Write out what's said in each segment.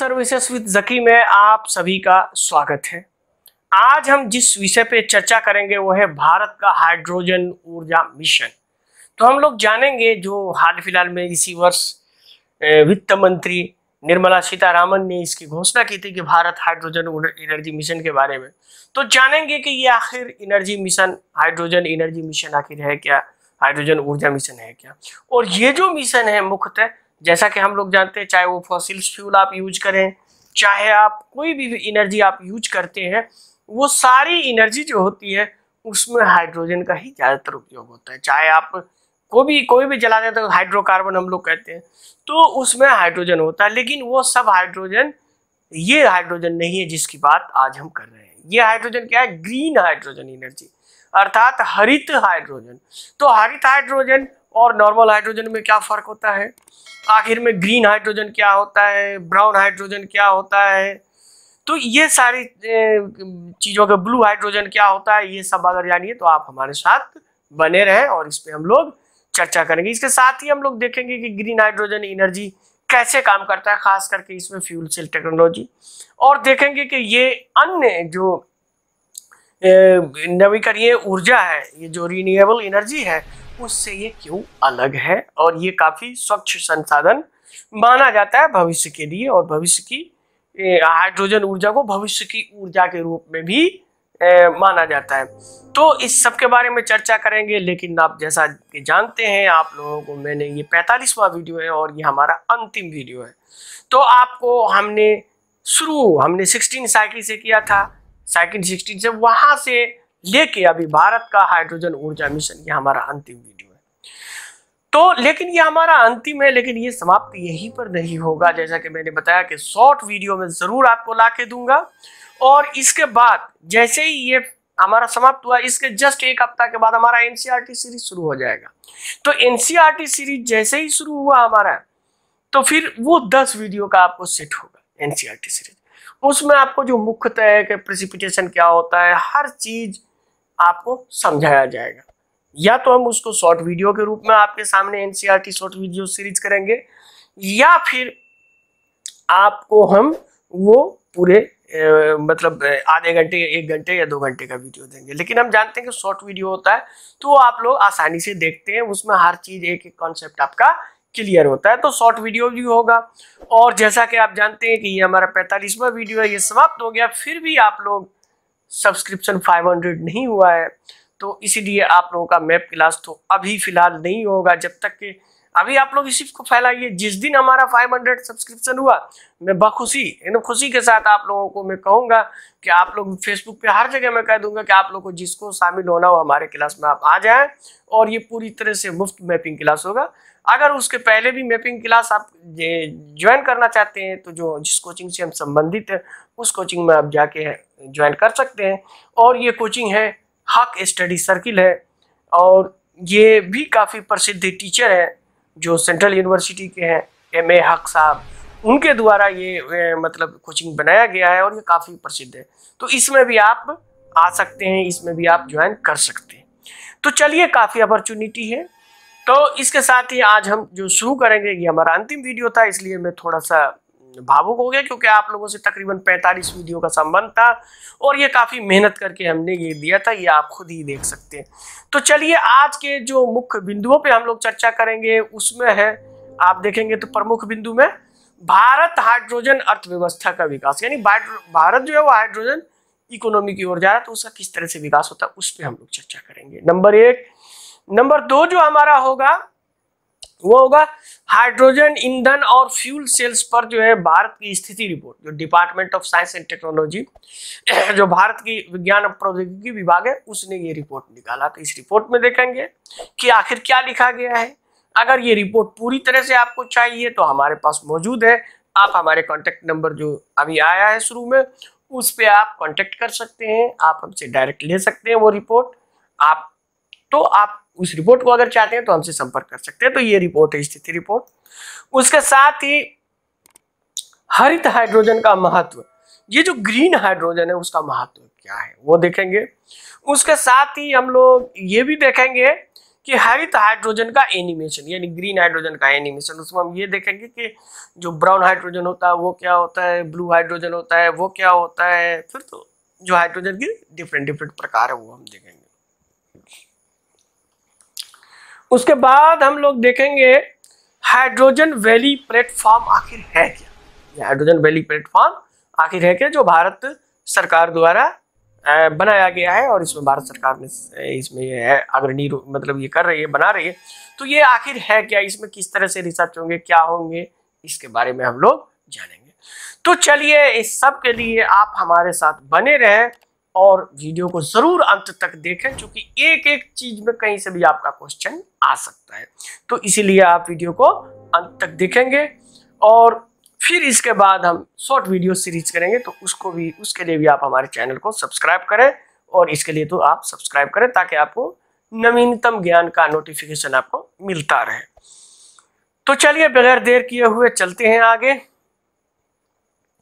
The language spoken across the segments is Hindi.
सर्विसेज विद जकी में आप सभी का स्वागत है आज हम जिस विषय पे चर्चा करेंगे वो है भारत का हाइड्रोजन ऊर्जा मिशन तो हम लोग जानेंगे जो हाल फिलहाल में इसी वर्ष वित्त मंत्री निर्मला सीतारामन ने इसकी घोषणा की थी कि भारत हाइड्रोजन एनर्जी मिशन के बारे में तो जानेंगे कि ये आखिर energy mission hydrogen energy mission आखिर है क्या हाइड्रोजन ऊर्जा मिशन है क्या और ये जो मिशन है मुख्यतः जैसा कि हम लोग जानते हैं चाहे वो फॉसिल्स फ्यूल आप यूज करें चाहे आप कोई भी एनर्जी आप यूज करते हैं वो सारी एनर्जी जो होती है उसमें हाइड्रोजन का ही ज़्यादातर उपयोग होता है चाहे आप को भी कोई भी जला देते तो हाइड्रोकार्बन हम लोग कहते हैं तो उसमें हाइड्रोजन होता है लेकिन वो सब हाइड्रोजन ये हाइड्रोजन नहीं है जिसकी बात आज हम कर रहे हैं ये हाइड्रोजन क्या है ग्रीन हाइड्रोजन एनर्जी अर्थात हरित हाइड्रोजन तो हरित हाइड्रोजन और नॉर्मल हाइड्रोजन में क्या फ़र्क होता है आखिर में ग्रीन हाइड्रोजन क्या होता है ब्राउन हाइड्रोजन क्या होता है तो ये सारी चीज़ों का ब्लू हाइड्रोजन क्या होता है ये सब अगर जानिए तो आप हमारे साथ बने रहें और इस पर हम लोग चर्चा करेंगे इसके साथ ही हम लोग देखेंगे कि ग्रीन हाइड्रोजन एनर्जी कैसे काम करता है खास करके इसमें फ्यूल सेल टेक्नोलॉजी और देखेंगे कि ये अन्य जो नवीकरणीय ऊर्जा है ये जो रीन्यूएबल एनर्जी है उससे ये क्यों अलग है और ये काफ़ी स्वच्छ संसाधन माना जाता है भविष्य के लिए और भविष्य की हाइड्रोजन ऊर्जा को भविष्य की ऊर्जा के रूप में भी ए, माना जाता है तो इस सब के बारे में चर्चा करेंगे लेकिन आप जैसा कि जानते हैं आप लोगों को मैंने ये पैंतालीसवा वीडियो है और ये हमारा अंतिम वीडियो है तो आपको हमने शुरू हमने सिक्सटीन साइकिल से किया था साइकिल सिक्सटीन से वहाँ से लेके अभी भारत का हाइड्रोजन ऊर्जा मिशन ये हमारा अंतिम वीडियो है तो लेकिन ये हमारा अंतिम है लेकिन ये समाप्त यहीं पर नहीं होगा जैसा कि मैंने बताया कि शॉर्ट वीडियो में ज़रूर आपको ला के दूंगा और इसके बाद जैसे ही ये हमारा समाप्त हुआ इसके जस्ट एक हफ्ता के बाद हमारा एनसीईआरटी सीरीज e शुरू हो जाएगा तो एनसीआर सीरीज e जैसे ही शुरू हुआ हमारा तो फिर वो दस वीडियो का आपको सेट होगा एनसीआर सीरीज e उसमें आपको जो मुख्यतः है कि प्रेसिपिटेशन क्या होता है हर चीज़ आपको समझाया जाएगा या तो हम उसको शॉर्ट वीडियो के रूप में आपके सामने एनसीईआरटी शॉर्ट वीडियो सीरीज करेंगे या फिर आपको हम वो पूरे ए, मतलब आधे घंटे एक घंटे या दो घंटे का वीडियो देंगे लेकिन हम जानते हैं कि शॉर्ट वीडियो होता है तो आप लोग आसानी से देखते हैं उसमें हर चीज़ एक एक कॉन्सेप्ट आपका क्लियर होता है तो शॉर्ट वीडियो भी होगा और जैसा कि आप जानते हैं कि ये हमारा पैंतालीसवा वीडियो है ये समाप्त हो गया फिर भी आप लोग सब्सक्रिप्शन 500 नहीं हुआ है तो इसीलिए आप लोगों का मैप क्लास तो अभी फ़िलहाल नहीं होगा जब तक कि अभी आप लोग इसी को फैलाइए जिस दिन हमारा 500 सब्सक्रिप्शन हुआ मैं बखुशी इन खुशी के साथ आप लोगों को मैं कहूँगा कि आप लोग फेसबुक पे हर जगह मैं कह दूंगा कि आप लोग को जिसको शामिल होना हो हमारे क्लास में आप आ जाएं और ये पूरी तरह से मुफ्त मैपिंग क्लास होगा अगर उसके पहले भी मैपिंग क्लास आप ज्वाइन करना चाहते हैं तो जो जिस कोचिंग से हम संबंधित हैं उस कोचिंग में आप जाके ज्वाइन कर सकते हैं और ये कोचिंग है हक स्टडी सर्किल है और ये भी काफ़ी प्रसिद्ध टीचर हैं जो सेंट्रल यूनिवर्सिटी के हैं एम ए हक साहब उनके द्वारा ये मतलब कोचिंग बनाया गया है और ये काफ़ी प्रसिद्ध है तो इसमें भी आप आ सकते हैं इसमें भी आप ज्वाइन कर सकते हैं तो चलिए काफ़ी अपॉर्चुनिटी है तो इसके साथ ही आज हम जो शुरू करेंगे ये हमारा अंतिम वीडियो था इसलिए मैं थोड़ा सा भावुक हो गया क्योंकि आप लोगों से तकरीबन 45 वीडियो का संबंध था और ये काफ़ी मेहनत करके हमने ये दिया था ये आप खुद ही देख सकते हैं तो चलिए आज के जो मुख्य बिंदुओं पे हम लोग चर्चा करेंगे उसमें है आप देखेंगे तो प्रमुख बिंदु में भारत हाइड्रोजन अर्थव्यवस्था का विकास यानी भारत जो है वो हाइड्रोजन इकोनॉमी की ओर जा रहा है तो उसका किस तरह से विकास होता है उस पर हम लोग चर्चा करेंगे नंबर एक नंबर दो जो हमारा होगा वो होगा हाइड्रोजन ईंधन और फ्यूल सेल्स पर जो है भारत की स्थिति रिपोर्ट जो department of science and technology जो भारत की विज्ञान और प्रौद्योगिकी विभाग है उसने ये रिपोर्ट निकाला तो इस रिपोर्ट में देखेंगे कि आखिर क्या लिखा गया है अगर ये रिपोर्ट पूरी तरह से आपको चाहिए तो हमारे पास मौजूद है आप हमारे कॉन्टेक्ट नंबर जो अभी आया है शुरू में उस पर आप कॉन्टेक्ट कर सकते हैं आप हमसे डायरेक्ट ले सकते हैं वो रिपोर्ट आप तो आप उस रिपोर्ट को अगर चाहते हैं तो हमसे संपर्क कर सकते हैं तो ये रिपोर्ट है स्थिति रिपोर्ट उसके साथ ही हरित हाइड्रोजन का महत्व ये जो ग्रीन हाइड्रोजन है उसका महत्व क्या है वो देखेंगे उसके साथ ही हम लोग ये भी देखेंगे कि हरित हाइड्रोजन का एनिमेशन यानी ग्रीन हाइड्रोजन का एनिमेशन उसमें हम ये देखेंगे कि जो ब्राउन हाइड्रोजन होता है वो क्या होता है ब्लू हाइड्रोजन होता है वो क्या होता है फिर तो जो हाइड्रोजन की डिफरेंट डिफरेंट प्रकार है वो हम देखेंगे उसके बाद हम लोग देखेंगे हाइड्रोजन वैली प्लेटफॉर्म आखिर है क्या हाइड्रोजन वैली प्लेटफॉर्म आखिर है क्या जो भारत सरकार द्वारा बनाया गया है और इसमें भारत सरकार ने इसमें है अग्रणी मतलब ये कर रही है बना रही है तो ये आखिर है क्या इसमें किस तरह से रिसर्च होंगे क्या होंगे इसके बारे में हम लोग जानेंगे तो चलिए इस सब के लिए आप हमारे साथ बने रहें और वीडियो को जरूर अंत तक देखें क्योंकि एक एक चीज में कहीं से भी आपका क्वेश्चन आ सकता है तो इसीलिए आप वीडियो को अंत तक देखेंगे और फिर इसके बाद हम शॉर्ट वीडियो सीरीज करेंगे तो उसको भी उसके लिए भी आप हमारे चैनल को सब्सक्राइब करें और इसके लिए तो आप सब्सक्राइब करें ताकि आपको नवीनतम ज्ञान का नोटिफिकेशन आपको मिलता रहे तो चलिए बगैर देर किए हुए चलते हैं आगे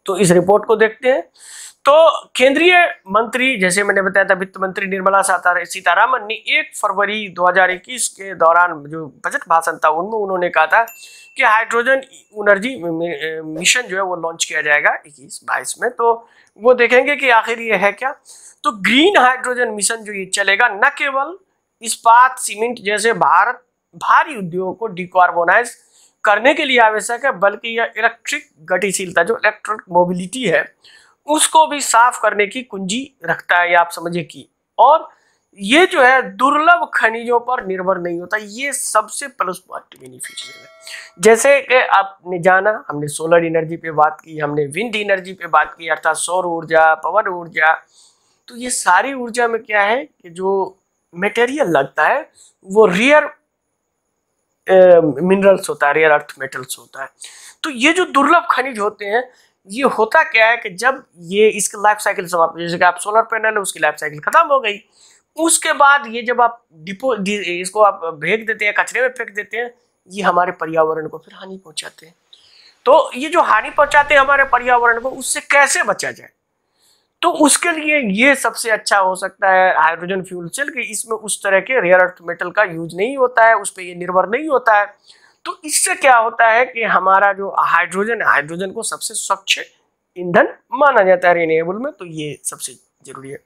तो इस रिपोर्ट को देखते हैं तो केंद्रीय मंत्री जैसे मैंने बताया था वित्त मंत्री निर्मला सीतारामन ने एक फरवरी 2021 के दौरान जो बजट भाषण था उनमें उन्होंने कहा था कि हाइड्रोजन एनर्जी मिशन जो है वो लॉन्च किया जाएगा इक्कीस बाईस में तो वो देखेंगे कि आखिर ये है क्या तो ग्रीन हाइड्रोजन मिशन जो ये चलेगा न केवल इस्पात सीमेंट जैसे भारत भारी उद्योगों को डिकार्बोनाइज करने के लिए आवश्यक है बल्कि यह इलेक्ट्रिक गतिशीलता जो इलेक्ट्रिक मोबिलिटी है उसको भी साफ करने की कुंजी रखता है आप समझे कि और ये जो है दुर्लभ खनिजों पर निर्भर नहीं होता ये सबसे प्लस पॉइंट बेनिफिशियल है जैसे कि आपने जाना हमने सोलर एनर्जी पे बात की हमने विंड एनर्जी पे बात की अर्थात सौर ऊर्जा पवन ऊर्जा तो ये सारी ऊर्जा में क्या है कि जो मटेरियल लगता है वो रियर मिनरल्स होता है रियर अर्थ मेटल्स होता है तो ये जो दुर्लभ खनिज होते हैं ये होता क्या है कि जब ये इसकी लाइफ साइकिल समाप्त जैसे कि आप सोलर पैनल है उसकी लाइफ साइकिल खत्म हो गई उसके बाद ये जब आप डिपो इसको आप भेज देते हैं कचरे में फेंक देते हैं ये हमारे पर्यावरण को फिर हानि पहुंचाते हैं तो ये जो हानि पहुंचाते हैं हमारे पर्यावरण को उससे कैसे बचा जाए तो उसके लिए ये सबसे अच्छा हो सकता है हाइड्रोजन फ्यूल सेल कि इसमें उस तरह के रेयर अर्थ मेटल का यूज नहीं होता है उस पर यह निर्भर नहीं होता है तो इससे क्या होता है कि हमारा जो हाइड्रोजन है हाइड्रोजन को सबसे स्वच्छ ईंधन माना जाता है रिन्यूएबल में तो ये सबसे जरूरी है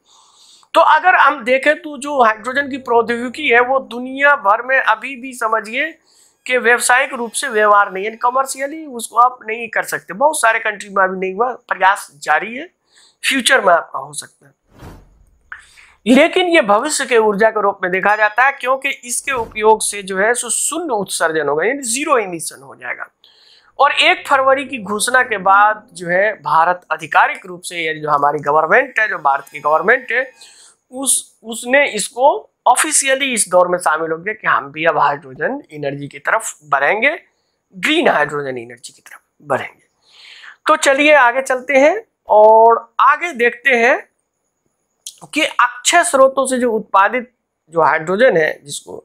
तो अगर हम देखें तो जो हाइड्रोजन की प्रौद्योगिकी है वो दुनिया भर में अभी भी समझिए कि व्यवसायिक रूप से व्यवहार नहीं है कमर्शियली उसको आप नहीं कर सकते बहुत सारे कंट्री में अभी नहीं हुआ प्रयास जारी है फ्यूचर में आपका हो सकता है लेकिन ये भविष्य के ऊर्जा के रूप में देखा जाता है क्योंकि इसके उपयोग से जो है सो शून्य उत्सर्जन होगा यानी जीरो इमिशन हो जाएगा और एक फरवरी की घोषणा के बाद जो है भारत आधिकारिक रूप से यानी जो हमारी गवर्नमेंट है जो भारत की गवर्नमेंट है उस उसने इसको ऑफिशियली इस दौर में शामिल हो गया कि हम भी अब हाइड्रोजन एनर्जी की तरफ बढ़ेंगे ग्रीन हाइड्रोजन एनर्जी की तरफ बढ़ेंगे तो चलिए आगे चलते हैं और आगे देखते हैं के अक्षय स्रोतों से जो उत्पादित जो हाइड्रोजन है जिसको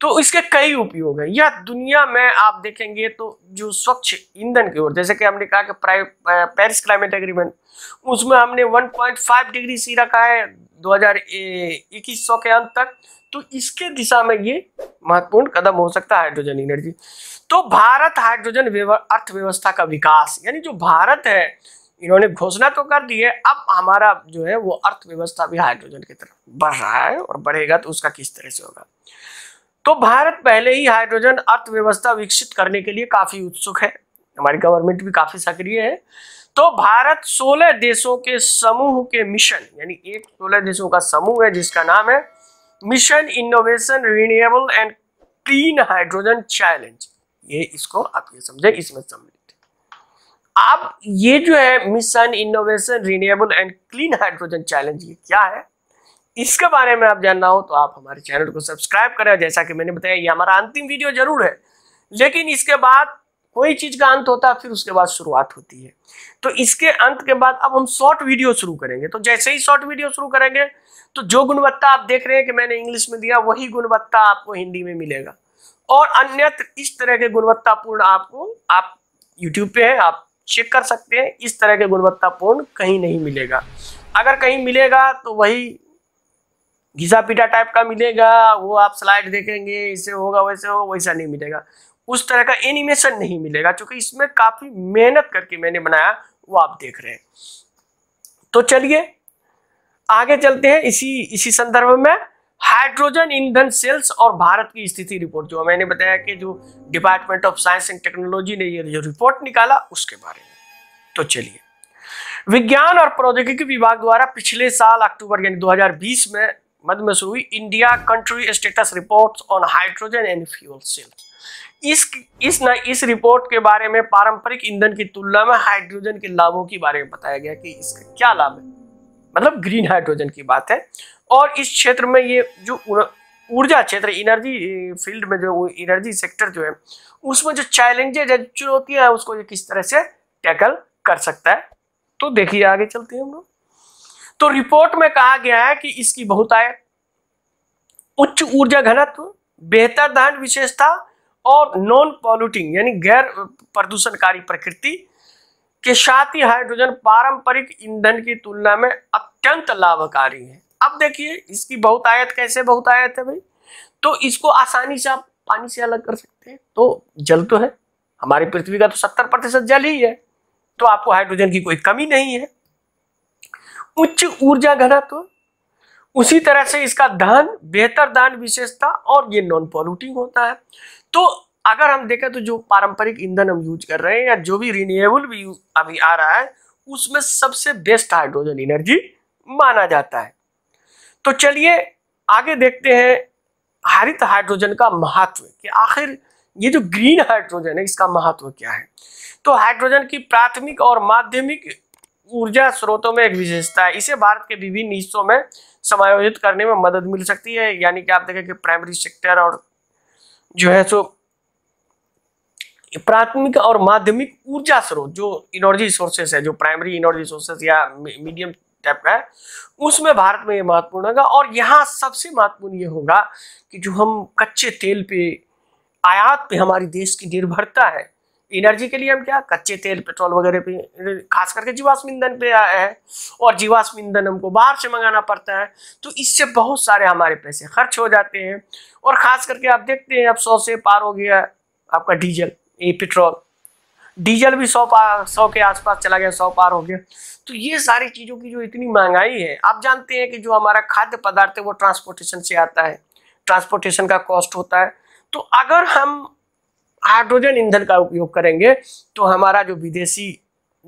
तो इसके कई उपयोग हैं यह दुनिया में आप देखेंगे तो जो स्वच्छ ईंधन की ओर जैसे कि हमने कहा कि पेरिस क्लाइमेट एग्रीमेंट उसमें हमने 1.5 डिग्री सी रखा है दो हजार सौ के अंत तक तो इसके दिशा में ये महत्वपूर्ण कदम हो सकता है हाइड्रोजन एनर्जी तो भारत हाइड्रोजन अर्थव्यवस्था का विकास यानी जो भारत है इन्होंने घोषणा तो कर दी है अब हमारा जो है वो अर्थव्यवस्था भी हाइड्रोजन की तरफ बढ़ रहा है और बढ़ेगा तो उसका किस तरह से होगा तो भारत पहले ही हाइड्रोजन अर्थव्यवस्था विकसित करने के लिए काफ़ी उत्सुक है हमारी गवर्नमेंट भी काफ़ी सक्रिय है तो भारत 16 देशों के समूह के मिशन यानी एक 16 देशों का समूह है जिसका नाम है mission innovation renewable and clean hydrogen challenge ये इसको आप ये समझे इसमें समझे अब ये जो है mission innovation renewable and clean hydrogen challenge ये क्या है इसके बारे में आप जानना हो तो आप हमारे चैनल को सब्सक्राइब करें जैसा कि मैंने बताया ये हमारा अंतिम वीडियो जरूर है लेकिन इसके बाद कोई चीज का अंत होता है फिर उसके बाद शुरुआत होती है तो इसके अंत के बाद अब हम शॉर्ट वीडियो शुरू करेंगे तो जैसे ही शॉर्ट वीडियो शुरू करेंगे तो जो गुणवत्ता आप देख रहे हैं कि मैंने इंग्लिश में दिया वही गुणवत्ता आपको हिंदी में मिलेगा और अन्यत्र इस तरह के गुणवत्तापूर्ण आपको आप यूट्यूब पे है आप चेक कर सकते हैं इस तरह के गुणवत्तापूर्ण कहीं नहीं मिलेगा अगर कहीं मिलेगा तो वही घिसा पीटा टाइप का मिलेगा वो आप स्लाइड देखेंगे इसे होगा वैसे होगा वैसा नहीं मिलेगा उस तरह का एनिमेशन नहीं मिलेगा क्योंकि इसमें काफ़ी मेहनत करके मैंने बनाया वो आप देख रहे हैं तो चलिए आगे चलते हैं इसी इसी संदर्भ में हाइड्रोजन ईंधन सेल्स और भारत की स्थिति रिपोर्ट जो मैंने बताया कि जो department of science and technology ने ये जो रिपोर्ट निकाला उसके बारे में तो चलिए विज्ञान और प्रौद्योगिकी विभाग द्वारा पिछले साल अक्टूबर यानी 2020 में मध्य में शुरू हुई India country status report on hydrogen and fuel cells इस इस न, इस रिपोर्ट के बारे में पारंपरिक ईंधन की तुलना में हाइड्रोजन के लाभों के बारे में बताया गया कि इसका क्या लाभ है मतलब ग्रीन हाइड्रोजन की बात है और इस क्षेत्र में ये जो ऊर्जा क्षेत्र एनर्जी फील्ड में जो एनर्जी सेक्टर जो है उसमें जो चैलेंजेज है चुनौतियां हैं उसको ये किस तरह से टैकल कर सकता है तो देखिए आगे चलते हैं हम लोग तो रिपोर्ट में कहा गया है कि इसकी बहुतायत उच्च ऊर्जा घनत्व बेहतर दहन विशेषता और नॉन पॉल्यूटिंग यानी गैर प्रदूषणकारी प्रकृति के साथ ही हाइड्रोजन पारंपरिक ईंधन की तुलना में अत्यंत लाभकारी है अब देखिए इसकी बहुत आयत कैसे बहुत आयत है भाई तो इसको आसानी से आप पानी से अलग कर सकते हैं तो जल तो है हमारी पृथ्वी का तो सत्तर प्रतिशत जल ही है तो आपको हाइड्रोजन की कोई कमी नहीं है उच्च ऊर्जा घनत्व उसी तरह से इसका दान बेहतर दान विशेषता और ये नॉन पॉल्यूटिंग होता है तो अगर हम देखें तो जो पारंपरिक ईंधन हम यूज कर रहे हैं या जो भी रिन्यूएबल भी अभी आ रहा है उसमें सबसे बेस्ट हाइड्रोजन एनर्जी माना जाता है तो चलिए आगे देखते हैं हरित हाइड्रोजन का महत्व कि आखिर ये जो ग्रीन हाइड्रोजन है इसका महत्व क्या है तो हाइड्रोजन की प्राथमिक और माध्यमिक ऊर्जा स्रोतों में एक विशेषता है इसे भारत के विभिन्न हिस्सों में समायोजित करने में मदद मिल सकती है यानी कि आप देखें कि प्राइमरी सेक्टर और जो है सो प्राथमिक और माध्यमिक ऊर्जा स्रोत जो इनर्जी सोर्सेस है जो प्राइमरी इनर्जी सोर्सेस या मीडियम स्टेप है उसमें भारत में ये महत्वपूर्ण होगा और यहाँ सबसे महत्वपूर्ण ये होगा कि जो हम कच्चे तेल पे आयात पे हमारी देश की निर्भरता है एनर्जी के लिए हम क्या कच्चे तेल पेट्रोल वगैरह पे खास करके जीवाश्म ईंधन पे आया है और जीवाश्म ईंधन हमको बाहर से मंगाना पड़ता है तो इससे बहुत सारे हमारे पैसे खर्च हो जाते हैं और खास करके आप देखते हैं अब सौ से पार हो गया आपका डीजल ये पेट्रोल डीजल भी सौ पार सौ के आसपास चला गया सौ पार हो गया तो ये सारी चीज़ों की जो इतनी महंगाई है आप जानते हैं कि जो हमारा खाद्य पदार्थ है वो ट्रांसपोर्टेशन से आता है ट्रांसपोर्टेशन का कॉस्ट होता है तो अगर हम हाइड्रोजन ईंधन का उपयोग करेंगे तो हमारा जो विदेशी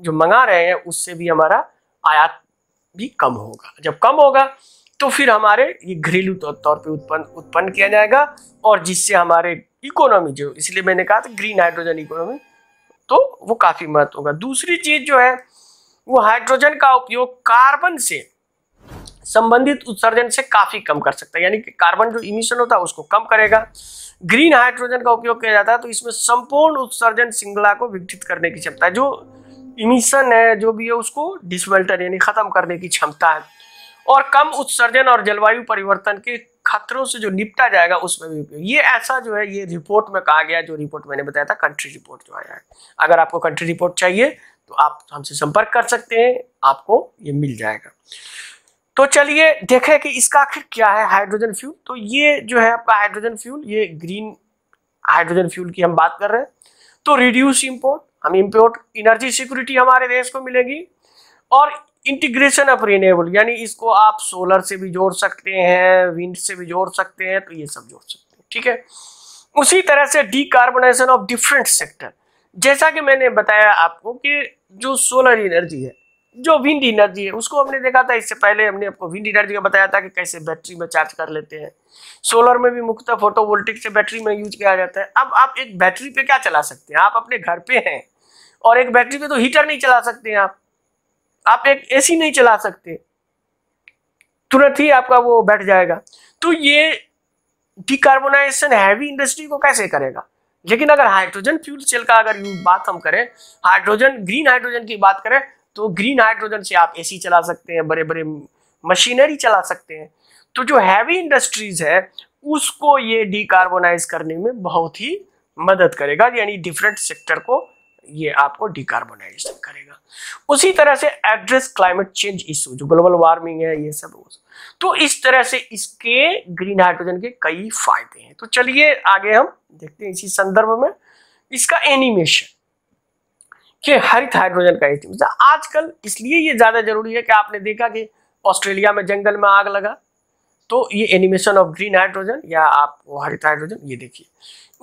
जो मंगा रहे हैं उससे भी हमारा आयात भी कम होगा जब कम होगा तो फिर हमारे ये घरेलू तो, तौर पे उत्पन्न उत्पन्न किया जाएगा और जिससे हमारे इकोनॉमी जो इसलिए मैंने कहा था ग्रीन हाइड्रोजन इकोनॉमी तो वो काफ़ी महत्व होगा दूसरी चीज़ जो है वो हाइड्रोजन का उपयोग कार्बन से संबंधित उत्सर्जन से काफ़ी कम कर सकता है यानी कि कार्बन जो इमिशन होता है उसको कम करेगा ग्रीन हाइड्रोजन का उपयोग किया जाता है तो इसमें संपूर्ण उत्सर्जन श्रृंखला को विकसित करने की क्षमता है जो इमिशन है जो भी है उसको डिसवेल्टर यानी ख़त्म करने की क्षमता है और कम उत्सर्जन और जलवायु परिवर्तन के खतरों से जो निपटा जाएगा उसमें भी उपयोग ये ऐसा जो है ये रिपोर्ट में कहा गया जो रिपोर्ट मैंने बताया था कंट्री रिपोर्ट जो आया है अगर आपको कंट्री रिपोर्ट चाहिए तो आप हमसे संपर्क कर सकते हैं आपको ये मिल जाएगा तो चलिए देखें कि इसका आखिर क्या है हाइड्रोजन फ्यूल तो ये जो है आपका हाइड्रोजन फ्यूल ये ग्रीन हाइड्रोजन फ्यूल की हम बात कर रहे हैं तो रिड्यूस इंपोर्ट हम इंपोर्ट इनर्जी सिक्योरिटी हमारे देश को मिलेगी और इंटीग्रेशन ऑफ रिनेबल यानी इसको आप सोलर से भी जोड़ सकते हैं विंड से भी जोड़ सकते हैं तो ये सब जोड़ सकते हैं ठीक है उसी तरह से डीकार्बोनाइजेशन ऑफ डिफरेंट सेक्टर जैसा कि मैंने बताया आपको कि जो सोलर एनर्जी है जो विंड एनर्जी है उसको हमने देखा था इससे पहले हमने आपको विंड एनर्जी का बताया था कि कैसे बैटरी में चार्ज कर लेते हैं सोलर में भी मुख्यतः फोटोवोल्टिक से बैटरी में यूज किया जाता है अब आप एक बैटरी पे क्या चला सकते हैं आप अपने घर पे हैं और एक बैटरी पे तो हीटर नहीं चला सकते हैं आप आप एक एसी नहीं चला सकते तुरंत ही आपका वो बैठ जाएगा तो ये डिकार्बोनाइजेशन हैवी इंडस्ट्री को कैसे करेगा लेकिन अगर हाइड्रोजन फ्यूल सेल का अगर बात हम करें हाइड्रोजन ग्रीन हाइड्रोजन की बात करें तो ग्रीन हाइड्रोजन से आप एसी चला सकते हैं बड़े बड़े मशीनरी चला सकते हैं तो जो हैवी इंडस्ट्रीज है उसको ये डिकार्बोनाइज करने में बहुत ही मदद करेगा यानी डिफरेंट सेक्टर को ये आपको डिकार्बोनाइजेशन करेगा उसी तरह से एड्रेस क्लाइमेट चेंज इशू जो ग्लोबल वार्मिंग है ये सब तो इस तरह से इसके ग्रीन हाइड्रोजन के कई फायदे हैं तो चलिए आगे हम देखते हैं इसी संदर्भ में इसका एनिमेशन कि हरित हाइड्रोजन का एनिमेशन आजकल इसलिए ये ज़्यादा जरूरी है कि आपने देखा कि ऑस्ट्रेलिया में जंगल में आग लगा तो ये एनिमेशन ऑफ ग्रीन हाइड्रोजन या आप हरित हाइड्रोजन ये देखिए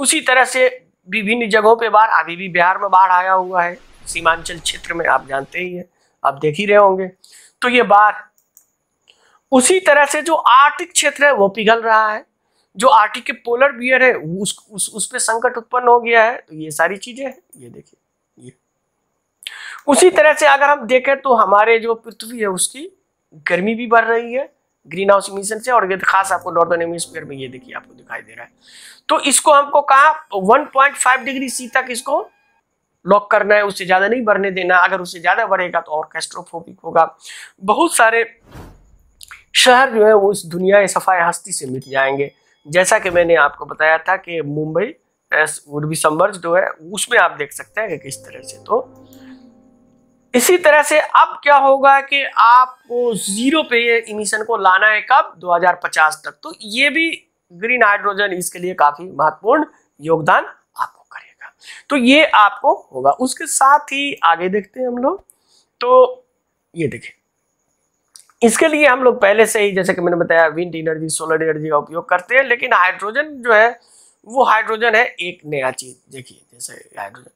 उसी तरह से विभिन्न जगहों पे बाढ़ अभी भी बिहार में बाढ़ आया हुआ है सीमांचल क्षेत्र में आप जानते ही है आप देख ही रहे होंगे तो ये बाढ़ उसी तरह से जो आर्टिक क्षेत्र है वो पिघल रहा है जो आर्टिक के पोलर बियर है उस उस, उस पर संकट उत्पन्न हो गया है तो ये सारी चीजें हैं ये देखिए ये उसी तरह से अगर हम देखें तो हमारे जो पृथ्वी है उसकी गर्मी भी बढ़ रही है ग्रीन हाउस इमिशन से और ये खास आपको नॉर्दर्न हेमिस्फीयर में ये देखिए आपको दिखाई दे रहा है तो इसको हमको कहा 1.5 डिग्री सी तक इसको लॉक करना है उससे ज़्यादा नहीं बढ़ने देना अगर उससे ज़्यादा बढ़ेगा तो और कैस्ट्रोफोबिक होगा बहुत सारे शहर जो है वो इस दुनिया सफाई हस्ती से मिट जाएंगे जैसा कि मैंने आपको बताया था कि मुंबई वुड बी समर्ज जो है उसमें आप देख सकते हैं कि किस तरह से तो इसी तरह से अब क्या होगा कि आपको जीरो पे ये इमिशन को लाना है कब 2050 तक तो ये भी ग्रीन हाइड्रोजन इसके लिए काफी महत्वपूर्ण योगदान आपको करेगा तो ये आपको होगा उसके साथ ही आगे देखते हैं हम लोग तो ये देखें इसके लिए हम लोग पहले से ही जैसे कि मैंने बताया विंड एनर्जी सोलर एनर्जी का उपयोग करते हैं लेकिन हाइड्रोजन जो है वो हाइड्रोजन है एक नया चीज देखिए जैसे हाइड्रोजन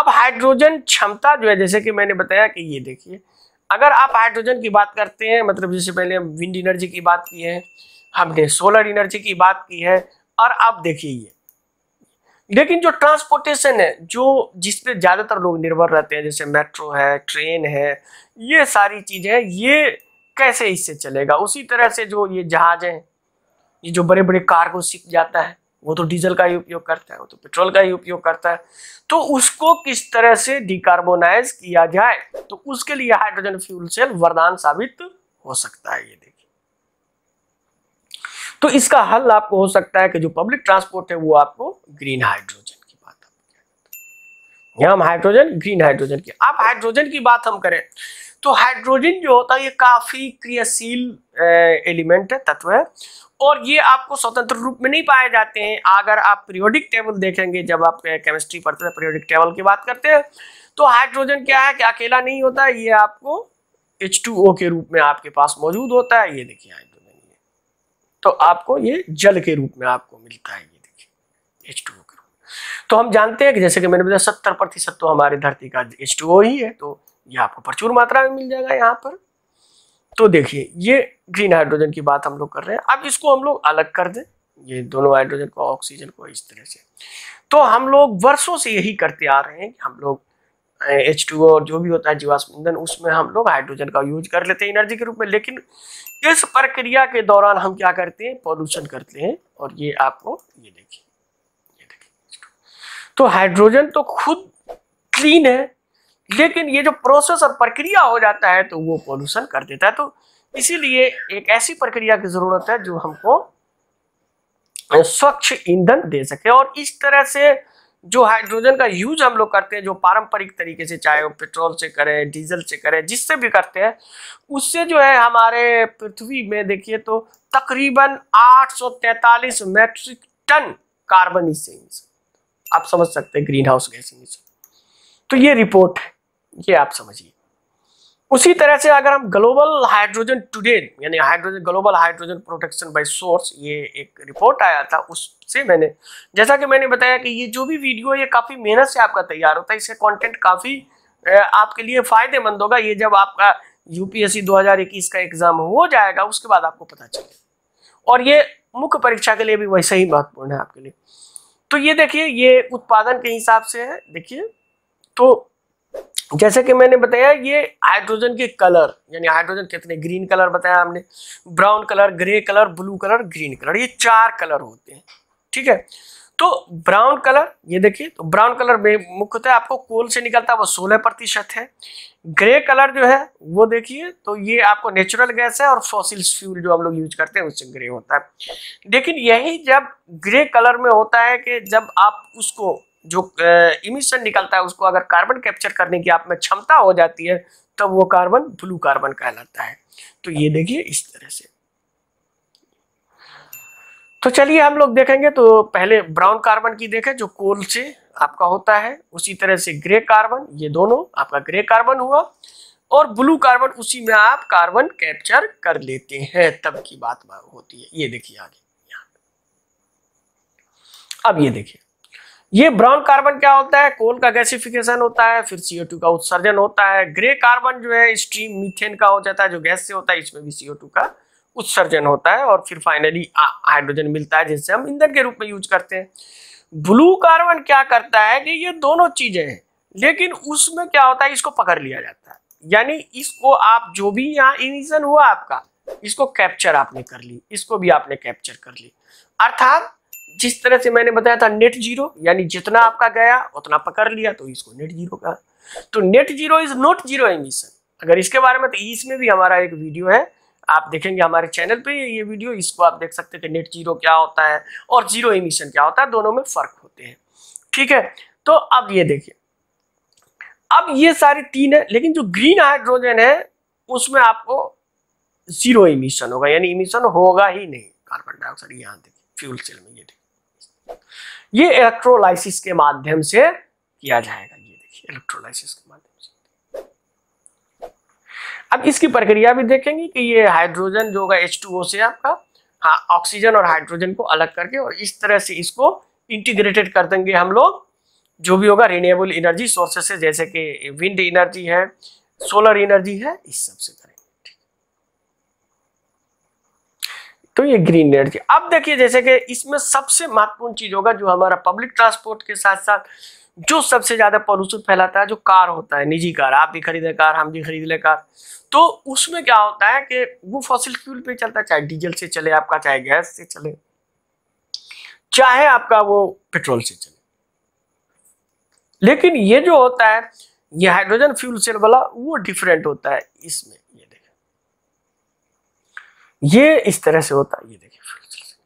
अब हाइड्रोजन क्षमता जो है जैसे कि मैंने बताया कि ये देखिए अगर आप हाइड्रोजन की बात करते हैं मतलब जैसे पहले हम विंड एनर्जी की बात की है हमने सोलर एनर्जी की बात की है और आप देखिए ये लेकिन जो ट्रांसपोर्टेशन है जो जिस पे ज़्यादातर लोग निर्भर रहते हैं जैसे मेट्रो है ट्रेन है ये सारी चीज़ें ये कैसे इससे चलेगा उसी तरह से जो ये जहाज है ये जो बड़े बड़े कार्गो सीख जाता है वो तो डीजल का ही उपयोग करता है वो तो पेट्रोल का ही उपयोग करता है तो उसको किस तरह से डिकार्बोनाइज किया जाए तो उसके लिए हाइड्रोजन फ्यूल सेल वरदान साबित हो सकता है ये देखिए तो इसका हल आपको हो सकता है कि जो पब्लिक ट्रांसपोर्ट है वो आपको ग्रीन हाइड्रोजन की बात आपको हम हाइड्रोजन ग्रीन हाइड्रोजन की आप हाइड्रोजन की बात हम करें तो हाइड्रोजन जो होता है ये काफी क्रियाशील एलिमेंट है तत्व है और ये आपको स्वतंत्र रूप में नहीं पाए जाते हैं अगर आप पीरियोडिक टेबल देखेंगे जब आप केमिस्ट्री पढ़ते हैं पीरियोडिक टेबल की बात करते हैं तो हाइड्रोजन क्या है कि अकेला नहीं होता ये आपको एच के रूप में आपके पास मौजूद होता है ये देखिए हाइड्रोजन ये तो आपको ये जल के रूप में आपको मिलता है ये देखिए एच के रूप तो हम जानते हैं कि जैसे कि मैंने बताया सत्तर प्रतिशत तो हमारी धरती का एच ही है तो ये आपको प्रचुर मात्रा में मिल जाएगा यहाँ पर तो देखिए ये ग्रीन हाइड्रोजन की बात हम लोग कर रहे हैं अब इसको हम लोग अलग कर दें ये दोनों हाइड्रोजन को ऑक्सीजन को इस तरह से तो हम लोग वर्षों से यही करते आ रहे हैं कि हम लोग एच टू और जो भी होता है जीवाश्म ईंधन उसमें हम लोग हाइड्रोजन का यूज कर लेते हैं एनर्जी के रूप में लेकिन इस प्रक्रिया के दौरान हम क्या करते हैं पॉल्यूशन करते हैं और ये आपको ये देखिए ये देखिए तो हाइड्रोजन तो खुद क्लीन है लेकिन ये जो प्रोसेस और प्रक्रिया हो जाता है तो वो पोल्यूशन कर देता है तो इसीलिए एक ऐसी प्रक्रिया की जरूरत है जो हमको स्वच्छ ईंधन दे सके और इस तरह से जो हाइड्रोजन का यूज हम लोग करते हैं जो पारंपरिक तरीके से चाहे वो पेट्रोल से करें डीजल से करें जिससे भी करते हैं उससे जो है हमारे पृथ्वी में देखिए तो तकरीबन 843 मैट्रिक टन कार्बन इसे आप समझ सकते हैं ग्रीन हाउस गैस इमिशन तो ये रिपोर्ट है ये आप समझिए उसी तरह से अगर हम ग्लोबल हाइड्रोजन टुडे यानी hydrogen global hydrogen protection by source ये एक रिपोर्ट आया था उससे मैंने जैसा कि मैंने बताया कि ये जो भी वीडियो है ये काफ़ी मेहनत से आपका तैयार होता है इससे कंटेंट काफ़ी आपके लिए फायदेमंद होगा ये जब आपका यूपीएससी दो का एग्जाम हो जाएगा उसके बाद आपको पता चलेगा और ये मुख्य परीक्षा के लिए भी वैसे ही महत्वपूर्ण है आपके लिए तो ये देखिए ये उत्पादन के हिसाब से है देखिए तो जैसे कि मैंने बताया ये हाइड्रोजन के कलर यानी हाइड्रोजन कितने ग्रीन कलर बताया हमने brown colour grey colour blue colour green colour ये चार कलर होते हैं ठीक है तो ब्राउन कलर ये देखिए तो ब्राउन कलर में मुख्यतः आपको कोल से निकलता है वो सोलह प्रतिशत है ग्रे कलर जो है वो देखिए तो ये आपको नेचुरल गैस है और फॉसिल फ्यूल जो हम लोग यूज करते हैं उससे ग्रे होता है लेकिन यही जब ग्रे कलर में होता है कि जब आप उसको जो इमिशन निकलता है उसको अगर कार्बन कैप्चर करने की आप में क्षमता हो जाती है तब वो कार्बन ब्लू कार्बन कहलाता है तो ये देखिए इस तरह से तो चलिए हम लोग देखेंगे तो पहले ब्राउन कार्बन की देखें जो कोल से आपका होता है उसी तरह से ग्रे कार्बन ये दोनों आपका ग्रे कार्बन हुआ और ब्लू कार्बन उसी में आप कार्बन कैप्चर कर लेते हैं तब की बात होती है ये देखिए आगे अब ये देखिए ये ब्राउन कार्बन क्या होता है कोल का गैसिफिकेशन होता है फिर सीओ टू का उत्सर्जन होता है ग्रे कार्बन जो है स्ट्रीम मीथेन का हो जाता है जो गैस से होता है इसमें भी सीओ टू का उत्सर्जन होता है और फिर फाइनली हाइड्रोजन मिलता है जिससे हम ईंधन के रूप में यूज करते हैं ब्लू कार्बन क्या करता है कि ये दोनों चीजें हैं लेकिन उसमें क्या होता है इसको पकड़ लिया जाता है यानी इसको आप जो भी यहाँ इनिशन हुआ आपका इसको कैप्चर आपने कर ली इसको भी आपने कैप्चर कर ली अर्थात जिस तरह से मैंने बताया था नेट जीरो यानी जितना आपका गया उतना पकड़ लिया तो इसको नेट जीरो कहा तो net zero is not zero emission अगर इसके बारे में तो इसमें भी हमारा एक वीडियो है आप देखेंगे हमारे चैनल पे ये वीडियो इसको आप देख सकते हैं कि नेट जीरो क्या होता है और जीरो इमिशन क्या होता है दोनों में फर्क होते हैं ठीक है तो अब ये देखिए अब ये सारे तीन है लेकिन जो ग्रीन हाइड्रोजन है उसमें आपको जीरो इमिशन होगा यानी इमिशन होगा ही नहीं कार्बन डाइऑक्साइड यहाँ देखिए फ्यूल सेल में ये देखिए ये इलेक्ट्रोलाइसिस के माध्यम से किया जाएगा ये देखिए इलेक्ट्रोलाइसिस के माध्यम से अब इसकी प्रक्रिया भी देखेंगे कि ये हाइड्रोजन जो होगा एच से आपका हाँ ऑक्सीजन और हाइड्रोजन को अलग करके और इस तरह से इसको इंटीग्रेटेड कर देंगे हम लोग जो भी होगा रिन्यूएबल एनर्जी सोर्सेस से जैसे कि विंड एनर्जी है सोलर एनर्जी है इस सब से करें तो ये ग्रीन एनर्जी अब देखिए जैसे कि इसमें सबसे महत्वपूर्ण चीज होगा जो हमारा पब्लिक ट्रांसपोर्ट के साथ साथ जो सबसे ज्यादा प्रदूषण फैलाता है जो कार होता है निजी कार आप भी खरीदे कार हम भी खरीद ले कार तो उसमें क्या होता है कि वो फॉसिल फ्यूल पे चलता है चाहे डीजल से चले आपका चाहे गैस से चले चाहे आपका वो पेट्रोल से चले लेकिन ये जो होता है ये हाइड्रोजन फ्यूल सेल वाला वो डिफरेंट होता है इसमें ये इस तरह से होता है ये देखिए फ्यूल सेल्स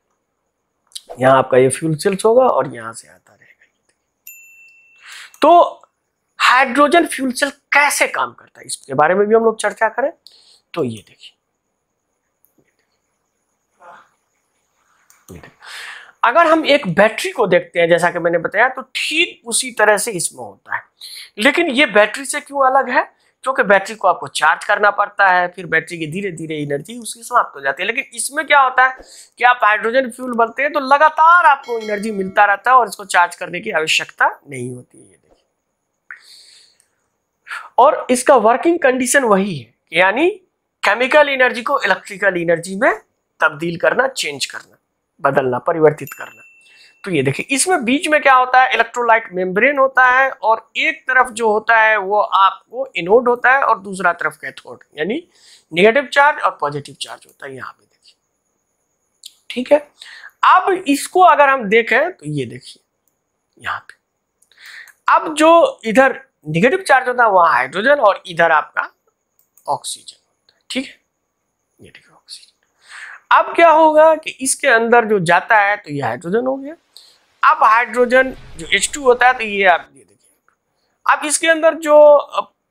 यहां आपका ये फ्यूल सेल्स होगा और यहां से आता रहेगा तो हाइड्रोजन फ्यूल सेल कैसे काम करता है इसके बारे में भी हम लोग चर्चा करें तो ये देखिए अगर हम एक बैटरी को देखते हैं जैसा कि मैंने बताया तो ठीक उसी तरह से इसमें होता है लेकिन ये बैटरी से क्यों अलग है क्योंकि तो बैटरी को आपको चार्ज करना पड़ता है फिर बैटरी की धीरे धीरे एनर्जी उसकी समाप्त हो जाती है लेकिन इसमें क्या होता है कि आप हाइड्रोजन फ्यूल बनते हैं तो लगातार आपको एनर्जी मिलता रहता है और इसको चार्ज करने की आवश्यकता नहीं होती है और इसका वर्किंग कंडीशन वही है यानी केमिकल एनर्जी को इलेक्ट्रिकल एनर्जी में तब्दील करना चेंज करना बदलना परिवर्तित करना तो ये देखिए इसमें बीच में क्या होता है इलेक्ट्रोलाइट मेम्ब्रेन होता है और एक तरफ जो होता है वो आपको इनोड होता है और दूसरा तरफ कैथोड यानी नेगेटिव चार्ज और पॉजिटिव चार्ज होता है यहाँ पे देखिए ठीक है अब इसको अगर हम देखें तो ये देखिए यहाँ पे अब जो इधर निगेटिव चार्ज होता है वहां हाइड्रोजन और इधर आपका ऑक्सीजन होता है ठीक है ये देखिए ऑक्सीजन अब क्या होगा कि इसके अंदर जो जाता है तो ये हाइड्रोजन हो गया अब हाइड्रोजन जो एच टू होता है तो ये आप ये देखिए अब इसके अंदर जो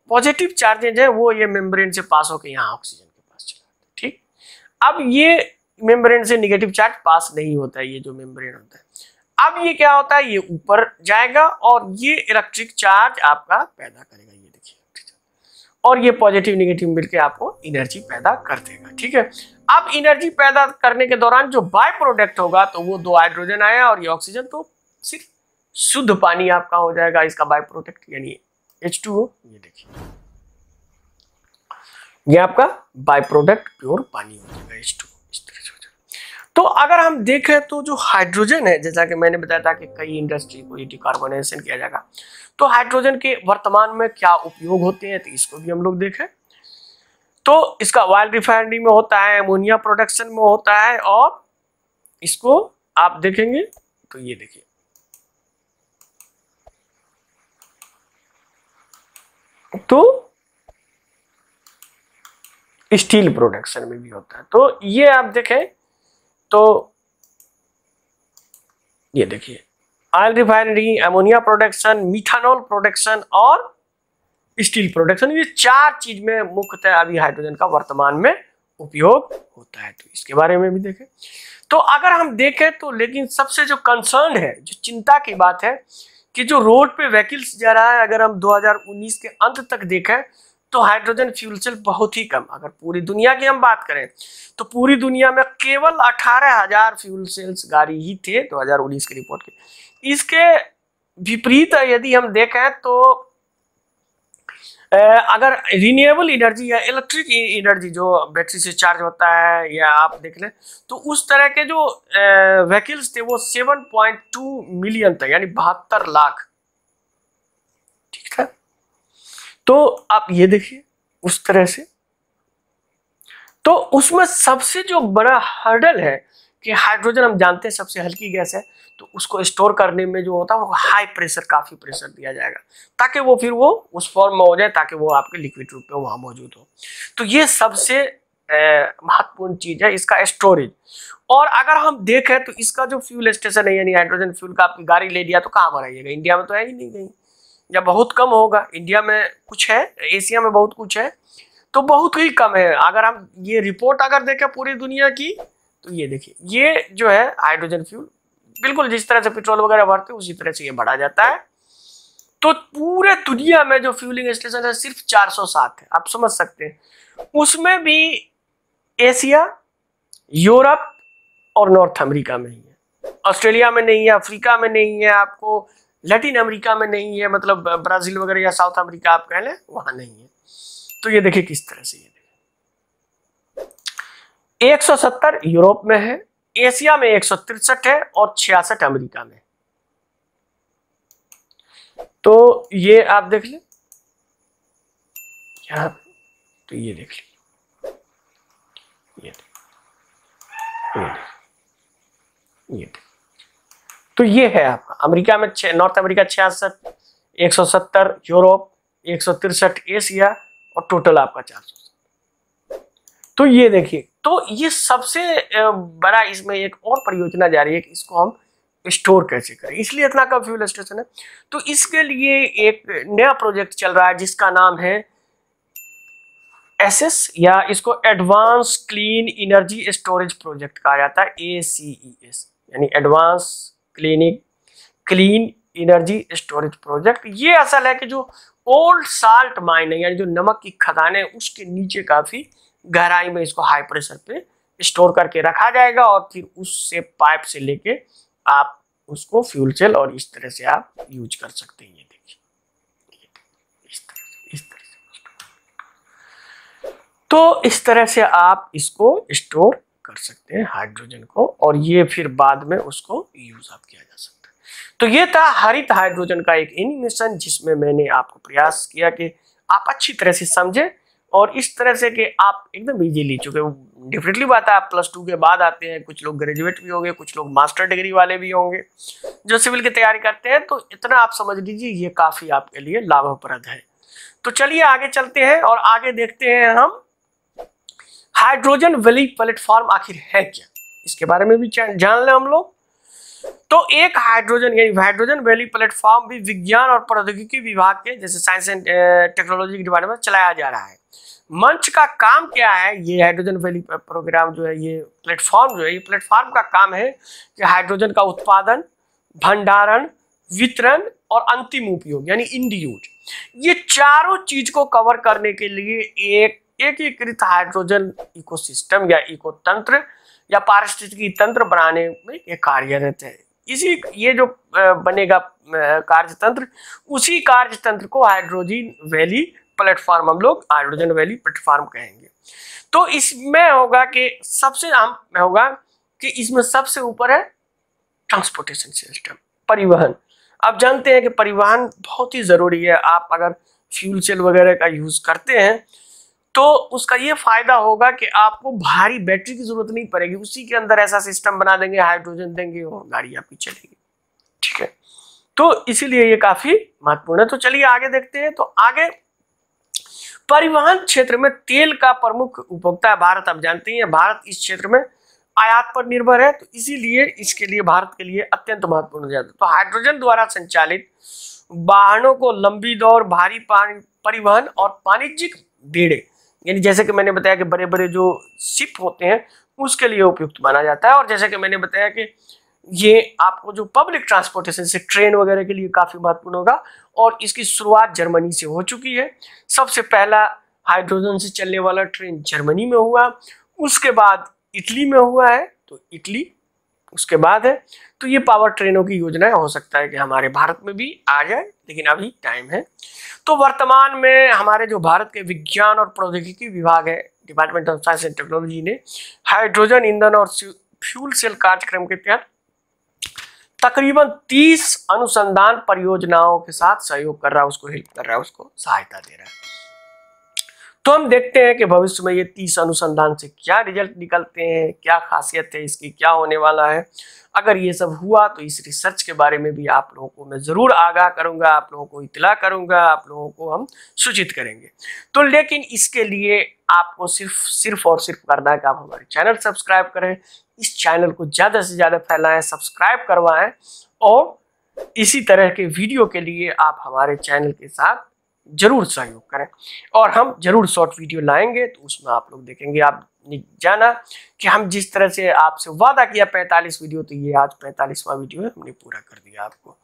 पॉजिटिव चार्जेज है वो ये मेम्ब्रेन से पास होकर यहाँ ऑक्सीजन के पास चला जाता है ठीक अब ये मेम्ब्रेन से निगेटिव चार्ज पास नहीं होता है ये जो मेम्ब्रेन होता है अब ये क्या होता है ये ऊपर जाएगा और ये इलेक्ट्रिक चार्ज आपका पैदा करेगा ये देखिए और ये पॉजिटिव निगेटिव मिलके आपको एनर्जी पैदा कर देगा ठीक है अब एनर्जी पैदा करने के दौरान जो बाय प्रोडक्ट होगा तो वो दो हाइड्रोजन आया और ये ऑक्सीजन तो सिर्फ शुद्ध पानी आपका हो जाएगा इसका बाय प्रोडक्ट यानी एच टू ये देखिए ये आपका बाय प्रोडक्ट प्योर पानी हो जाएगा एच टू इस तरह से हो जाएगा तो अगर हम देखें तो जो हाइड्रोजन है जैसा कि मैंने बताया था कि कई इंडस्ट्री को डिकार्बोनाइजेशन किया जाएगा तो हाइड्रोजन के वर्तमान में क्या उपयोग होते हैं तो इसको भी हम लोग देखें तो इसका ऑयल रिफाइनरी में होता है अमोनिया प्रोडक्शन में होता है और इसको आप देखेंगे तो ये देखिए तो स्टील प्रोडक्शन में भी होता है तो ये आप देखें तो ये देखिए oil refinery ammonia production methanol production और स्टील प्रोडक्शन ये चार चीज में मुख्यतः अभी हाइड्रोजन का वर्तमान में उपयोग होता है तो इसके बारे में भी देखें तो अगर हम देखें तो लेकिन सबसे जो कंसर्न है जो चिंता की बात है कि जो रोड पे व्हीकल्स जा रहा है अगर हम 2019 के अंत तक देखें तो हाइड्रोजन फ्यूल सेल बहुत ही कम अगर पूरी दुनिया की हम बात करें तो पूरी दुनिया में केवल अठारह हजार फ्यूल सेल्स गाड़ी ही थे 2019 की रिपोर्ट के इसके विपरीत यदि हम देखें तो अगर रिन्यूएबल एनर्जी या इलेक्ट्रिक एनर्जी e- जो बैटरी से चार्ज होता है या आप देख लें तो उस तरह के जो व्हीकल्स थे वो 7.2 मिलियन था यानी बहत्तर लाख ठीक है तो आप ये देखिए उस तरह से तो उसमें सबसे जो बड़ा हर्डल है कि हाइड्रोजन हम जानते हैं सबसे हल्की गैस है तो उसको स्टोर करने में जो होता है वो हाई प्रेशर काफ़ी प्रेशर दिया जाएगा ताकि वो फिर वो उस फॉर्म में हो जाए ताकि वो आपके लिक्विड रूप में वहाँ मौजूद हो तो ये सबसे महत्वपूर्ण चीज़ है इसका स्टोरेज और अगर हम देखें तो इसका जो फ्यूल स्टेशन है यानी हाइड्रोजन फ्यूल का आपकी गाड़ी ले लिया तो कहाँ आइएगा इंडिया में तो है ही नहीं कहीं या बहुत कम होगा इंडिया में कुछ है एशिया में बहुत कुछ है तो बहुत ही कम है अगर हम ये रिपोर्ट अगर देखें पूरी दुनिया की तो ये देखिए ये जो है हाइड्रोजन फ्यूल बिल्कुल जिस तरह से पेट्रोल वगैरह भरते हैं उसी तरह से ये बढ़ा जाता है तो पूरे दुनिया में जो फ्यूलिंग स्टेशन है सिर्फ 407 है आप समझ सकते हैं उसमें भी एशिया यूरोप और नॉर्थ अमेरिका में ही है ऑस्ट्रेलिया में नहीं है अफ्रीका में नहीं है आपको लैटिन अमेरिका में नहीं है मतलब ब्राजील वगैरह या साउथ अमेरिका आप कह लें वहां नहीं है तो ये देखिए किस तरह से ये 170 यूरोप में है एशिया में एक है और छियासठ अमेरिका में तो ये आप देख लें क्या तो ये देख लें ये देख ये देख ये देख तो ये है आपका अमेरिका में नॉर्थ अमेरिका छियासठ 170 यूरोप एक एशिया और टोटल आपका चार तो ये देखिए तो ये सबसे बड़ा इसमें एक और परियोजना जा रही है कि इसको हम स्टोर कैसे करें इसलिए इतना कम फ्यूल स्टेशन है तो इसके लिए एक नया प्रोजेक्ट चल रहा है जिसका नाम है एसएस या इसको advance clean energy storage project कहा जाता है ए e यानी advance cleaning clean energy storage project ये असल है कि जो ओल्ड साल्ट माइन है यानी जो नमक की है उसके नीचे काफ़ी गहराई में इसको हाई प्रेशर पे स्टोर करके रखा जाएगा और फिर उससे पाइप से लेके आप उसको फ्यूल सेल और इस तरह से आप यूज कर सकते हैं ये देखिए इस तरह से तो इस तरह से आप इसको स्टोर कर सकते हैं हाइड्रोजन को और ये फिर बाद में उसको यूज आप किया जा सकता है तो ये था हरित हाइड्रोजन का एक एनिमेशन जिसमें मैंने आपको प्रयास किया कि आप अच्छी तरह से समझें और इस तरह से कि आप एकदम इजीली चूँकि डिफरेंटली बात है आप प्लस टू के बाद आते हैं कुछ लोग ग्रेजुएट भी होंगे कुछ लोग मास्टर डिग्री वाले भी होंगे जो सिविल की तैयारी करते हैं तो इतना आप समझ लीजिए ये काफ़ी आपके लिए लाभप्रद है तो चलिए आगे चलते हैं और आगे देखते हैं हम हाइड्रोजन वैली प्लेटफॉर्म आखिर है क्या इसके बारे में भी जान लें हम लोग तो एक हाइड्रोजन यानी हाइड्रोजन वैली प्लेटफॉर्म भी विज्ञान और प्रौद्योगिकी विभाग के जैसे साइंस एंड टेक्नोलॉजी के डिपार्टमेंट चलाया जा रहा है मंच का काम क्या है ये हाइड्रोजन वैली प्रोग्राम जो है ये प्लेटफॉर्म जो है ये प्लेटफॉर्म का काम है कि हाइड्रोजन का उत्पादन भंडारण वितरण और अंतिम उपयोग यानी इंड यूज ये चारों चीज को कवर करने के लिए एक एकीकृत हाइड्रोजन इकोसिस्टम या इकोतंत्र या पारिस्थितिकी तंत्र बनाने में ये कार्यरत है इसी ये जो बनेगा कार्यतंत्र उसी कार्यतंत्र को हाइड्रोजन वैली प्लेटफॉर्म हम लोग हाइड्रोजन वैली प्लेटफॉर्म कहेंगे तो इसमें होगा कि सबसे आम होगा कि इसमें सबसे ऊपर है ट्रांसपोर्टेशन सिस्टम परिवहन आप जानते हैं कि परिवहन बहुत ही ज़रूरी है आप अगर फ्यूल सेल वगैरह का यूज़ करते हैं तो उसका ये फायदा होगा कि आपको भारी बैटरी की जरूरत नहीं पड़ेगी उसी के अंदर ऐसा सिस्टम बना देंगे हाइड्रोजन देंगे और गाड़ी आपकी चलेगी ठीक है तो इसीलिए ये काफी महत्वपूर्ण है तो चलिए आगे देखते हैं तो आगे परिवहन क्षेत्र में तेल का प्रमुख उपभोक्ता है भारत आप जानते हैं भारत इस क्षेत्र में आयात पर निर्भर है तो इसीलिए इसके लिए भारत के लिए अत्यंत महत्वपूर्ण हो जाता है तो हाइड्रोजन द्वारा संचालित वाहनों को लंबी दौड़ भारी परिवहन और वाणिज्यिक बेड़े यानी जैसे कि मैंने बताया कि बड़े बड़े जो शिप होते हैं उसके लिए उपयुक्त माना जाता है और जैसे कि मैंने बताया कि ये आपको जो पब्लिक ट्रांसपोर्टेशन से ट्रेन वगैरह के लिए काफ़ी महत्वपूर्ण होगा और इसकी शुरुआत जर्मनी से हो चुकी है सबसे पहला हाइड्रोजन से चलने वाला ट्रेन जर्मनी में हुआ उसके बाद इटली में हुआ है तो इटली उसके बाद है तो ये पावर ट्रेनों की योजनाएं हो सकता है कि हमारे भारत में भी आ जाए लेकिन अभी टाइम है तो वर्तमान में हमारे जो भारत के विज्ञान और प्रौद्योगिकी विभाग है department of science and technology ने हाइड्रोजन ईंधन और फ्यूल सेल कार्यक्रम के तहत तकरीबन 30 अनुसंधान परियोजनाओं के साथ सहयोग कर रहा है उसको हेल्प कर रहा है उसको सहायता दे रहा है तो हम देखते हैं कि भविष्य में ये तीस अनुसंधान से क्या रिजल्ट निकलते हैं क्या खासियत है इसकी क्या होने वाला है अगर ये सब हुआ तो इस रिसर्च के बारे में भी आप लोगों को मैं ज़रूर आगाह करूंगा आप लोगों को इतला करूंगा आप लोगों को हम सूचित करेंगे तो लेकिन इसके लिए आपको सिर्फ सिर्फ और सिर्फ करना है कि आप हमारे चैनल सब्सक्राइब करें इस चैनल को ज़्यादा से ज़्यादा फैलाएं सब्सक्राइब करवाएं और इसी तरह के वीडियो के लिए आप हमारे चैनल के साथ जरूर सहयोग करें और हम जरूर शॉर्ट वीडियो लाएंगे तो उसमें आप लोग देखेंगे आप जाना कि हम जिस तरह से आपसे वादा किया 45 वीडियो तो ये आज 45वां वीडियो है हमने पूरा कर दिया आपको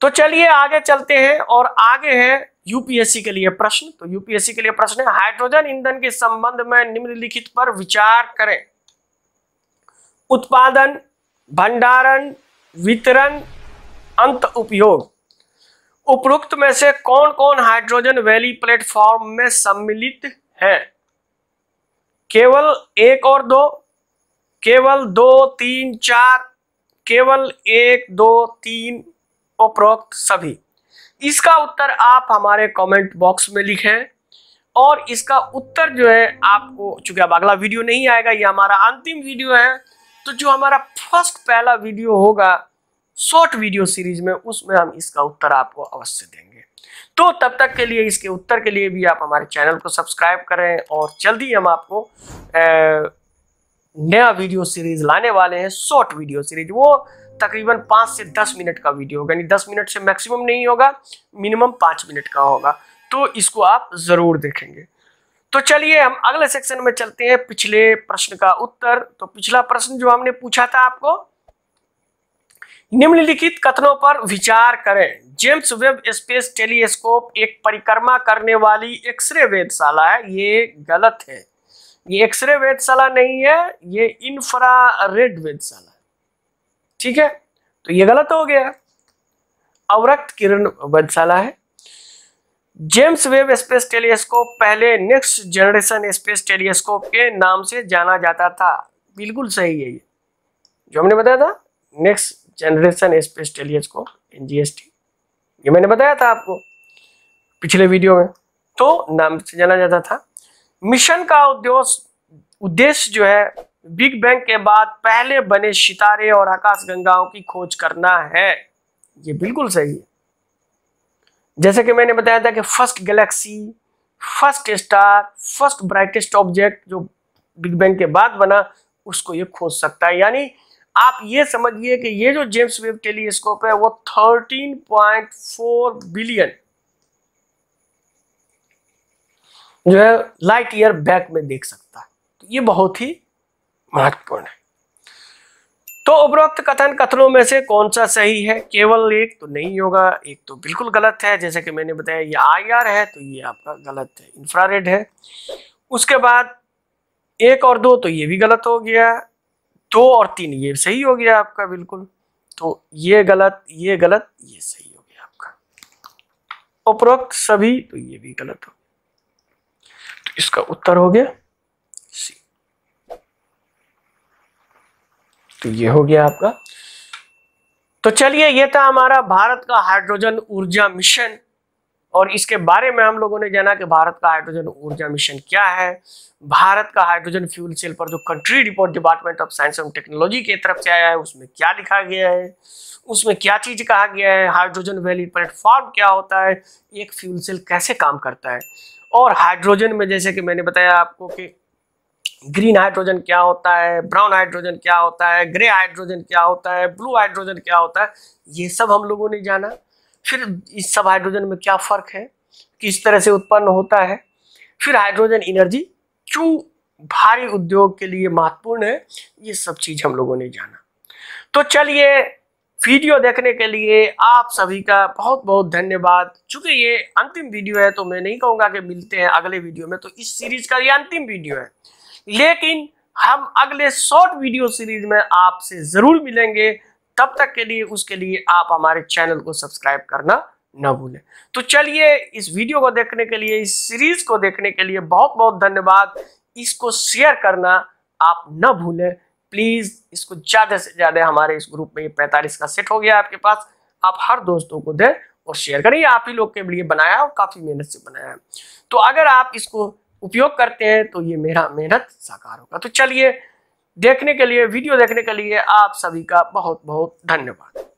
तो चलिए आगे चलते हैं और आगे है यूपीएससी के लिए प्रश्न तो यूपीएससी के लिए प्रश्न है हाइड्रोजन ईंधन के संबंध में निम्नलिखित पर विचार करें उत्पादन भंडारण वितरण अंत उपयोग उपरोक्त में से कौन कौन हाइड्रोजन वैली प्लेटफॉर्म में सम्मिलित है केवल एक और दो केवल दो तीन चार केवल एक दो तीन उपरोक्त सभी इसका उत्तर आप हमारे कमेंट बॉक्स में लिखें और इसका उत्तर जो है आपको चूंकि अब अगला वीडियो नहीं आएगा ये हमारा अंतिम वीडियो है तो जो हमारा फर्स्ट पहला वीडियो होगा शॉर्ट वीडियो सीरीज में उसमें हम इसका उत्तर आपको अवश्य देंगे तो तब तक के लिए इसके उत्तर के लिए भी आप हमारे चैनल को सब्सक्राइब करें और जल्दी हम आपको नया वीडियो सीरीज लाने वाले हैं शॉर्ट वीडियो सीरीज वो तकरीबन पाँच से दस मिनट का वीडियो होगा यानी दस मिनट से मैक्सिमम नहीं होगा मिनिमम पाँच मिनट का होगा तो इसको आप ज़रूर देखेंगे तो चलिए हम अगले सेक्शन में चलते हैं पिछले प्रश्न का उत्तर तो पिछला प्रश्न जो हमने पूछा था आपको निम्नलिखित कथनों पर विचार करें जेम्स वेब स्पेस टेलीस्कोप एक परिक्रमा करने वाली एक्सरे वेदशाला है ये गलत है ये एक्सरे वेदशाला नहीं है ये इंफ्रा रेड वेदशाला ठीक है तो ये गलत हो गया अवरक्त किरण बदशाला है जेम्स वेब स्पेस टेलीस्कोप पहले नेक्स्ट जनरेशन स्पेस टेलीस्कोप के नाम से जाना जाता था बिल्कुल सही है ये जो हमने बताया था next generation space telescope NGST ये मैंने बताया था आपको पिछले वीडियो में तो नाम से जाना जाता था मिशन का उद्देश्य उद्देश्य जो है बिग बैंग के बाद पहले बने सितारे और आकाशगंगाओं की खोज करना है ये बिल्कुल सही है जैसे कि मैंने बताया था कि first galaxy first star first brightest object जो बिग बैंग के बाद बना उसको ये खोज सकता है यानी आप ये समझिए कि ये जो जेम्स वेब टेलीस्कोप है वो 13.4 बिलियन जो है लाइट ईयर बैक में देख सकता है तो ये बहुत ही महत्वपूर्ण है तो उपरोक्त कथन कथनों में से कौन सा सही है केवल एक तो नहीं होगा एक तो बिल्कुल गलत है जैसे कि मैंने बताया ये आई आर है तो ये आपका गलत है इंफ्रारेड है उसके बाद एक और दो तो ये भी गलत हो गया दो और तीन ये सही हो गया आपका बिल्कुल तो ये गलत ये गलत ये सही हो गया आपका उपरोक्त सभी तो ये भी गलत हो गया तो इसका उत्तर हो गया तो ये हो गया आपका तो चलिए ये था हमारा भारत का हाइड्रोजन ऊर्जा मिशन और इसके बारे में हम लोगों ने जाना कि भारत का हाइड्रोजन ऊर्जा मिशन क्या है भारत का हाइड्रोजन फ्यूल सेल पर जो country report department of science and technology की तरफ से आया है उसमें क्या लिखा गया है उसमें क्या चीज़ कहा गया है हाइड्रोजन वैली प्लेटफॉर्म क्या होता है एक फ्यूल सेल कैसे काम करता है और हाइड्रोजन में जैसे कि मैंने बताया आपको कि ग्रीन हाइड्रोजन क्या होता है ब्राउन हाइड्रोजन क्या होता है ग्रे हाइड्रोजन क्या होता है ब्लू हाइड्रोजन क्या होता है ये सब हम लोगों ने जाना फिर इस सब हाइड्रोजन में क्या फ़र्क है किस तरह से उत्पन्न होता है फिर हाइड्रोजन एनर्जी क्यों भारी उद्योग के लिए महत्वपूर्ण है ये सब चीज़ हम लोगों ने जाना तो चलिए वीडियो देखने के लिए आप सभी का बहुत बहुत धन्यवाद चूंकि ये अंतिम वीडियो है तो मैं नहीं कहूंगा कि मिलते हैं अगले वीडियो में तो इस सीरीज का ये अंतिम वीडियो है लेकिन हम अगले शॉर्ट वीडियो सीरीज में आपसे जरूर मिलेंगे तब तक के लिए उसके लिए आप हमारे चैनल को सब्सक्राइब करना न भूलें तो चलिए इस वीडियो को देखने के लिए इस सीरीज को देखने के लिए बहुत बहुत धन्यवाद इसको शेयर करना आप ना भूलें प्लीज इसको ज्यादा से ज्यादा हमारे इस ग्रुप में ये पैंतालीस का सेट हो गया आपके पास आप हर दोस्तों को दें और शेयर करें आप ही लोग के लिए बनाया और काफी मेहनत से बनाया है तो अगर आप इसको उपयोग करते हैं तो ये मेरा मेहनत साकार होगा तो चलिए देखने के लिए वीडियो देखने के लिए आप सभी का बहुत बहुत धन्यवाद